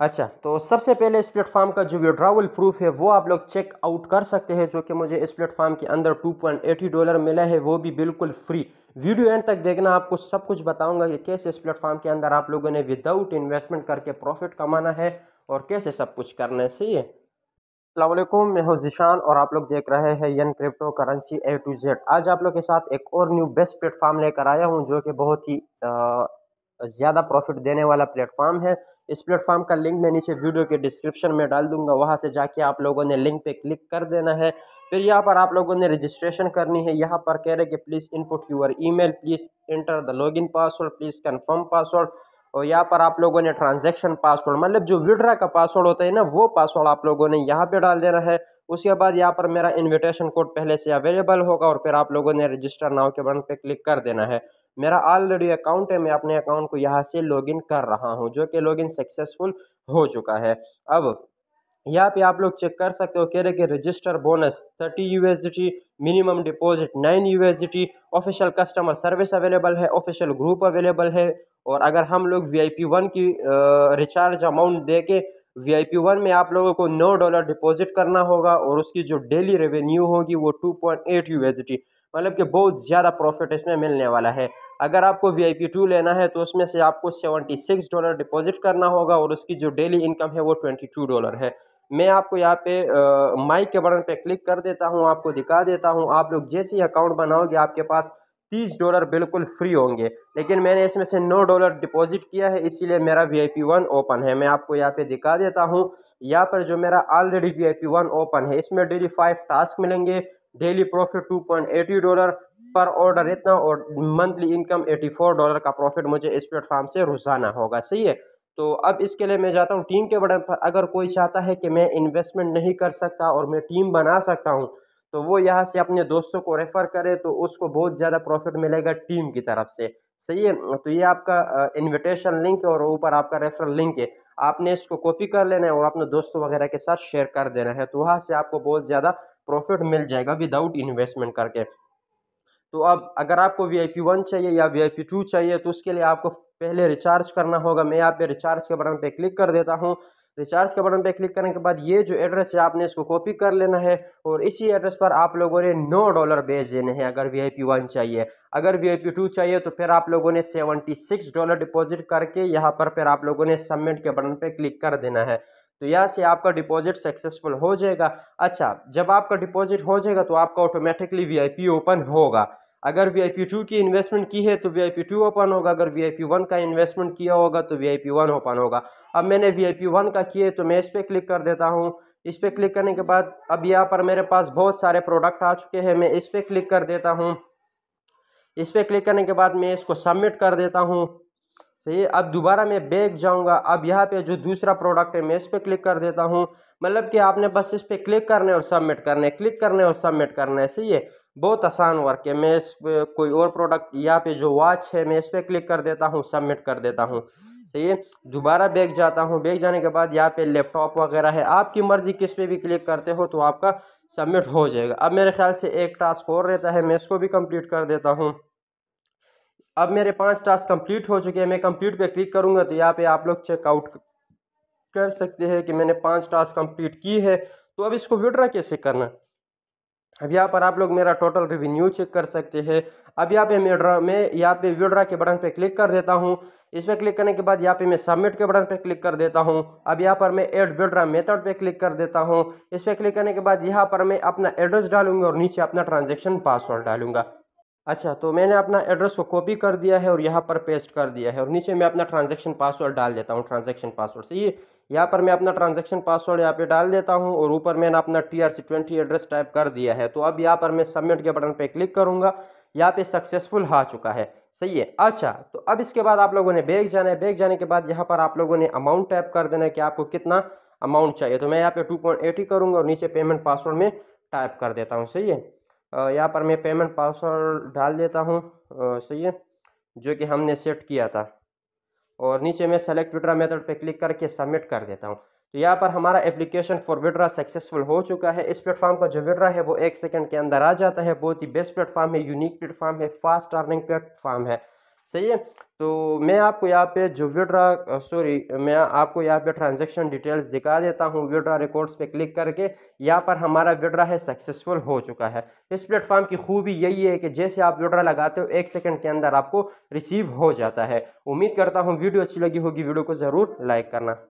अच्छा तो सबसे पहले इस प्लेटफॉर्म का जो विड्रावल प्रूफ है वो आप लोग चेक आउट कर सकते हैं जो कि मुझे इस प्लेटफॉर्म के अंदर 2.80 डॉलर मिला है वो भी बिल्कुल फ्री वीडियो एंड तक देखना आपको सब कुछ बताऊंगा कि कैसे इस प्लेटफॉर्म के अंदर आप लोगों ने विदाउट इन्वेस्टमेंट करके प्रॉफिट कमाना है और कैसे सब कुछ करना है सही है अल्लाम मैं हूँ जिशान और आप लोग देख रहे हैं यन crypto currency A to Z आज आप लोग के साथ एक और न्यू बेस्ट प्लेटफॉर्म लेकर आया हूँ जो कि बहुत ही ज़्यादा प्रॉफिट देने वाला प्लेटफॉर्म है इस प्लेटफॉर्म का लिंक मैं नीचे वीडियो के डिस्क्रिप्शन में डाल दूंगा वहाँ से जाके आप लोगों ने लिंक पे क्लिक कर देना है फिर यहाँ पर आप लोगों ने रजिस्ट्रेशन करनी है यहाँ पर कह रहे कि please input your email please enter the login password please confirm password और यहाँ पर आप लोगों ने ट्रांजेक्शन पासवर्ड मतलब जो विड्रा का पासवर्ड होता है ना वो पासवर्ड आप लोगों ने यहाँ पर डाल देना है उसके बाद यहाँ पर मेरा इन्विटेशन कोड पहले से अवेलेबल होगा और फिर आप लोगों ने रजिस्टर नाव के बटन पे क्लिक कर देना है मेरा ऑलरेडी अकाउंट है मैं अपने अकाउंट को यहाँ से लॉगिन कर रहा हूँ जो कि लॉगिन सक्सेसफुल हो चुका है अब यहाँ पे आप लोग चेक कर सकते हो कह रहे कि register bonus thirty U minimum deposit nine U official customer service available है ऑफिशियल ग्रुप अवेलेबल है और अगर हम लोग वी आई पी वन की रिचार्ज अमाउंट दे के वी आई पी वन में आप लोगों को नौ डॉलर डिपॉजिट करना होगा और उसकी जो डेली रेवेन्यू होगी वो टू पॉइंट एट यू मतलब कि बहुत ज़्यादा प्रॉफिट इसमें मिलने वाला है अगर आपको वी आई पी टू लेना है तो उसमें से आपको सेवेंटी सिक्स डॉलर डिपॉजिट करना होगा और उसकी जो डेली इनकम है वो ट्वेंटी टू डॉलर है मैं आपको यहाँ पे माइक के बटन पे क्लिक कर देता हूँ आपको दिखा देता हूँ आप लोग जैसे ही अकाउंट बनाओगे आपके पास तीस डॉलर बिल्कुल फ्री होंगे लेकिन मैंने इसमें से नौ डॉलर डिपॉजिट किया है इसीलिए मेरा V I P one open है मैं आपको यहाँ पे दिखा देता हूँ यहाँ पर जो मेरा already V I P one open है इसमें डेली फाइव टास्क मिलेंगे डेली प्रॉफिट 2.80 डॉलर पर ऑर्डर इतना और मंथली इनकम 84 डॉलर का प्रॉफिट मुझे इस प्लेटफार्म से रोज़ाना होगा सही है तो अब इसके लिए मैं जाता हूँ टीम के बटन पर अगर कोई चाहता है कि मैं इन्वेस्टमेंट नहीं कर सकता और मैं टीम बना सकता हूँ तो वो यहाँ से अपने दोस्तों को रेफ़र करे तो उसको बहुत ज़्यादा प्रॉफिट मिलेगा टीम की तरफ से सही है तो ये आपका इनविटेशन लिंक है और ऊपर आपका रेफरल लिंक है आपने इसको कॉपी कर लेना है और अपने दोस्तों वगैरह के साथ शेयर कर देना है तो वहाँ से आपको बहुत ज़्यादा प्रॉफिट मिल जाएगा विदाउट इन्वेस्टमेंट करके तो अब अगर आपको वी आई पी वन चाहिए या वी आई पी टू चाहिए तो उसके लिए आपको पहले रिचार्ज करना होगा मैं यहाँ पे रिचार्ज के बटन पे क्लिक कर देता हूँ रिचार्ज के बटन पे क्लिक करने के बाद ये जो एड्रेस है आपने इसको कॉपी कर लेना है और इसी एड्रेस पर आप लोगों ने नौ डॉलर भेज देने हैं अगर वी आई पी वन चाहिए अगर वी आई पी टू चाहिए तो फिर आप लोगों ने सेवेंटी सिक्स डॉलर डिपॉजिट करके यहाँ पर फिर आप लोगों ने सबमिट के बटन पर क्लिक कर देना है तो यहाँ से आपका डिपॉजिट सक्सेसफुल हो जाएगा अच्छा जब आपका डिपॉजिट हो जाएगा तो आपका ऑटोमेटिकली वीआईपी ओपन होगा अगर वी आई पी टू की इन्वेस्टमेंट की है तो V I P two open होगा अगर वी आई पी वन का इन्वेस्टमेंट किया होगा तो V I P one open होगा अब मैंने वी आई पी वन का किया है तो मैं इस पर क्लिक कर देता हूँ इस पर क्लिक करने के बाद अब यहाँ पर मेरे पास बहुत सारे प्रोडक्ट आ चुके हैं मैं इस पर क्लिक कर देता हूँ इस पर क्लिक करने के बाद मैं इसको सबमिट कर देता हूँ सही है अब दोबारा मैं बैग जाऊंगा अब यहाँ पे जो दूसरा प्रोडक्ट है मैं इस पर क्लिक कर देता हूँ मतलब कि आपने बस इस पर क्लिक करने और सबमिट करने क्लिक करने और सबमिट करने सही है बहुत आसान वर्क है मैं इस पर कोई और प्रोडक्ट यहाँ पे जो वॉच है मैं इस पर क्लिक कर देता हूँ सबमिट कर देता हूँ सही है दोबारा बैग जाता हूँ बैग जाने के बाद यहाँ पे लैपटॉप वगैरह है आपकी मर्ज़ी किस पे भी क्लिक करते हो तो आपका सबमिट हो जाएगा अब मेरे ख्याल से एक टास्क और रहता है मैं इसको भी कंप्लीट कर देता हूँ अब मेरे पांच टास्क कंप्लीट हो चुके हैं मैं कंप्लीट पे क्लिक करूँगा तो यहाँ पे आप लोग चेकआउट कर सकते हैं कि मैंने पांच टास्क कंप्लीट की है तो अब इसको विड्रा कैसे करना अब यहाँ पर आप लोग मेरा टोटल रिवेन्यू चेक कर सकते हैं अब यहाँ पे मेड्रा मैं यहाँ पे विड्रा के बटन पे क्लिक कर देता हूँ इस पर क्लिक करने के बाद यहाँ पे मैं सबमिट के बटन पे क्लिक कर देता हूँ अब यहाँ पर मैं एड विड्रा मेथड पे क्लिक कर देता हूँ इस पर क्लिक करने के बाद यहाँ पर मैं अपना एड्रेस डालूंगा और नीचे अपना ट्रांजेक्शन पासवर्ड डालूंगा अच्छा तो मैंने अपना एड्रेस को कॉपी कर दिया है और यहाँ पर पेस्ट कर दिया है और नीचे मैं अपना ट्रांजेक्शन पासवर्ड डाल देता हूँ ट्रांजेक्शन पासवर्ड सही यहाँ पर मैं अपना ट्रांजेक्शन पासवर्ड यहाँ पे डाल देता हूँ और ऊपर मैंने अपना T R C twenty address type कर दिया है तो अब यहाँ पर मैं सबमिट के बटन पर क्लिक करूँगा यहाँ पे सक्सेसफुल आ चुका है सही है अच्छा तो अब इसके बाद आप लोगों ने बैग जाना है बैग जाने के बाद यहाँ पर आप लोगों ने अमाउंट टाइप कर देना है कि आपको कितना अमाउंट चाहिए तो मैं यहाँ पे टू पॉइंट एटी करूँगा और नीचे पेमेंट पासवर्ड में टाइप कर देता हूँ सही है यहाँ पर मैं पेमेंट पासवर्ड डाल देता हूँ सही है जो कि हमने सेट किया था और नीचे मैं सेलेक्ट विड्रा मेथड पे क्लिक करके सबमिट कर देता हूँ तो यहाँ पर हमारा एप्लीकेशन फॉर विड्रा सक्सेसफुल हो चुका है इस प्लेटफॉर्म का जो विड्रा है वो एक सेकंड के अंदर आ जाता है बहुत ही बेस्ट प्लेटफॉर्म है यूनिक प्लेटफॉर्म है फास्ट अर्निंग प्लेटफॉर्म है सही है तो मैं आपको यहाँ पे जो विड्रा सॉरी मैं आपको यहाँ पे ट्रांजैक्शन डिटेल्स दिखा देता हूँ विड्रा रिकॉर्ड्स पे क्लिक करके यहाँ पर हमारा विड्रा है सक्सेसफुल हो चुका है इस प्लेटफॉर्म की खूबी यही है कि जैसे आप विड्रा लगाते हो एक सेकंड के अंदर आपको रिसीव हो जाता है उम्मीद करता हूँ वीडियो अच्छी लगी होगी वीडियो को ज़रूर लाइक करना